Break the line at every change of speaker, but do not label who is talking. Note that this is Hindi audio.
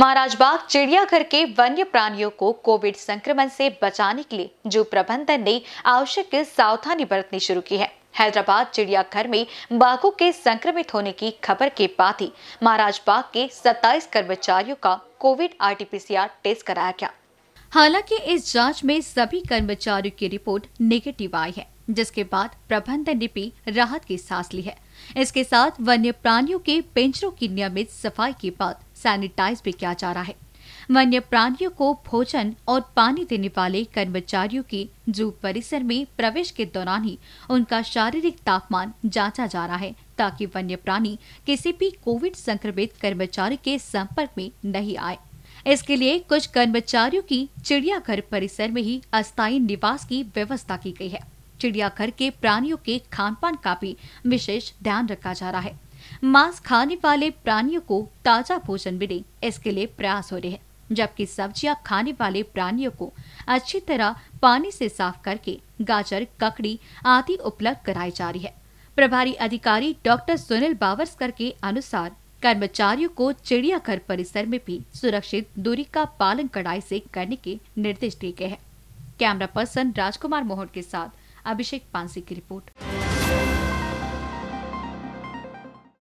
महाराज बाग चिड़ियाघर के वन्य प्राणियों को कोविड संक्रमण से बचाने के लिए जो प्रबंधन ने आवश्यक सावधानी बरतनी शुरू की है हैदराबाद चिड़ियाघर में बाघों के संक्रमित होने की खबर के बाद ही महाराज बाग के 27 कर्मचारियों का कोविड आरटीपीसीआर टेस्ट कराया गया हालांकि इस जांच में सभी कर्मचारियों की रिपोर्ट नेगेटिव आई है जिसके बाद प्रबंधन ने भी राहत की सांस ली है इसके साथ वन्य प्राणियों के पिंजरों की नियमित सफाई के बाद सैनिटाइज भी किया जा रहा है वन्य प्राणियों को भोजन और पानी देने वाले कर्मचारियों की जू परिसर में प्रवेश के दौरान ही उनका शारीरिक तापमान जांचा जा रहा है ताकि वन्य प्राणी किसी भी कोविड संक्रमित कर्मचारी के संपर्क में नहीं आए इसके लिए कुछ कर्मचारियों की चिड़ियाघर परिसर में ही अस्थायी निवास की व्यवस्था की गई है चिड़ियाघर के प्राणियों के खान पान का भी विशेष ध्यान रखा जा रहा है मांस खाने वाले प्राणियों को ताजा भोजन मिले इसके लिए प्रयास हो रहे हैं जबकि सब्जियां खाने वाले प्राणियों को अच्छी तरह पानी से साफ करके गाजर ककड़ी आदि उपलब्ध कराई जा रही है प्रभारी अधिकारी डॉक्टर सुनील बावरकर के अनुसार कर्मचारियों को चिड़ियाघर परिसर में भी सुरक्षित दूरी का पालन कड़ाई से करने के निर्देश दिए गए हैं कैमरा पर्सन राजकुमार मोहन के साथ अभिषेक पांसी की रिपोर्ट